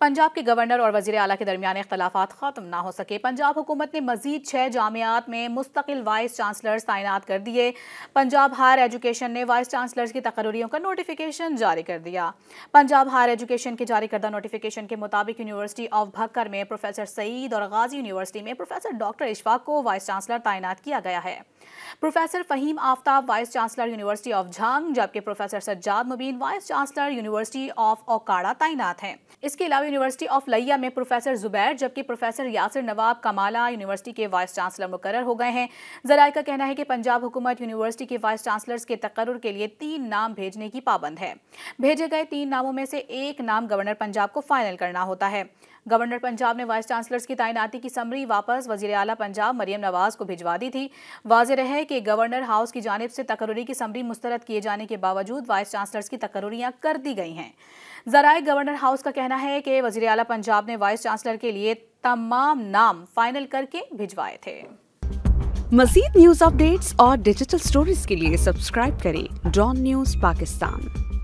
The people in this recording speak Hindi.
पंजाब के गवर्नर और वजीर अला के दरमियान अख्तलाफा ख़त्म ना हो सके पंजाब हुकूमत ने मजीद छः जामियात में मुस्तकिल वाइस चांसलर्स तैनात कर दिए पंजाब हायर एजुकेशन ने वाइस चांसलर्स की तकर्रियों का नोटिफिकेशन जारी कर दिया पंजाब हायर एजुकेशन के जारी करदा नोटिफिकेशन के मुताबिक यूनिवर्सिटी ऑफ भक्कर में प्रोफेसर सईद और गाजी यूनिवर्सिटी में प्रोफेसर डॉक्टर इशफाक को वाइस चांसलर तैनात किया गया है professor Faheem Aftab vice chancellor university of Jhang जबकि professor Sajjad Mubeen vice chancellor university of Okara तैनात हैं इसके अलावा यूनिवर्सिटी ऑफ लैया में प्रोफेसर जुबैर जबकि प्रोफेसर यासिर नवाब कमाला यूनिवर्सिटी के वाइस चांसलर मुकर हो गए हैं जराय का कहना है कि पंजाब हुकूमत यूनिवर्सिटी के वाइस चांसलर्स के तकर के लिए तीन नाम भेजने की पाबंद है भेजे गए तीन नामों में से एक नाम गवर्नर पंजाब को फाइनल करना होता है गवर्नर पंजाब ने वाइस चांसलर्स की तैनाती की समरी वापस वजीर अला पंजाब मरियम नवाज को भिजवा दी थी वाज रहे कि गवर्नर हाउस की जानब से तकर्री की समरी मुस्तरद किए जाने के बावजूद वाइस चांसलर्स की तकर्रियाँ कर दी गई हैं जराए गवर्नर हाउस का कहना है कि थे वजीर अला पंजाब ने वाइस चांसलर के लिए तमाम नाम फाइनल करके भिजवाए थे मजीद न्यूज अपडेट्स और डिजिटल स्टोरीज के लिए सब्सक्राइब करें डॉन न्यूज पाकिस्तान